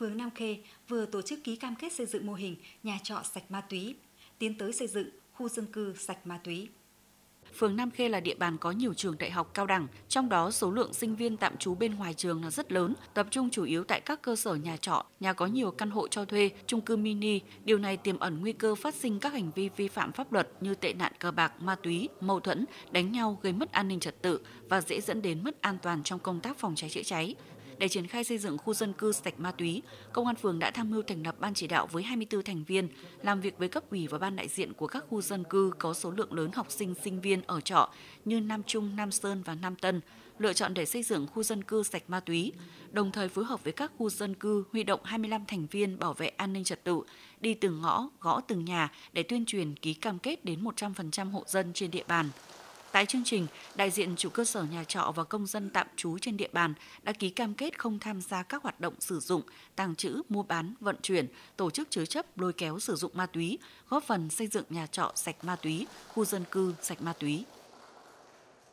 phường Nam Khê vừa tổ chức ký cam kết xây dựng mô hình nhà trọ sạch ma túy, tiến tới xây dựng khu dân cư sạch ma túy. Phường Nam Khê là địa bàn có nhiều trường đại học cao đẳng, trong đó số lượng sinh viên tạm trú bên ngoài trường là rất lớn, tập trung chủ yếu tại các cơ sở nhà trọ, nhà có nhiều căn hộ cho thuê, chung cư mini. Điều này tiềm ẩn nguy cơ phát sinh các hành vi vi phạm pháp luật như tệ nạn cờ bạc, ma túy, mâu thuẫn, đánh nhau gây mất an ninh trật tự và dễ dẫn đến mất an toàn trong công tác phòng cháy chữa cháy. Để triển khai xây dựng khu dân cư sạch ma túy, Công an phường đã tham mưu thành lập ban chỉ đạo với 24 thành viên, làm việc với cấp ủy và ban đại diện của các khu dân cư có số lượng lớn học sinh, sinh viên ở trọ như Nam Trung, Nam Sơn và Nam Tân, lựa chọn để xây dựng khu dân cư sạch ma túy, đồng thời phối hợp với các khu dân cư huy động 25 thành viên bảo vệ an ninh trật tự, đi từng ngõ, gõ từng nhà để tuyên truyền ký cam kết đến 100% hộ dân trên địa bàn. Tại chương trình, đại diện chủ cơ sở nhà trọ và công dân tạm trú trên địa bàn đã ký cam kết không tham gia các hoạt động sử dụng, tàng trữ, mua bán, vận chuyển, tổ chức chứa chấp, lôi kéo sử dụng ma túy, góp phần xây dựng nhà trọ sạch ma túy, khu dân cư sạch ma túy.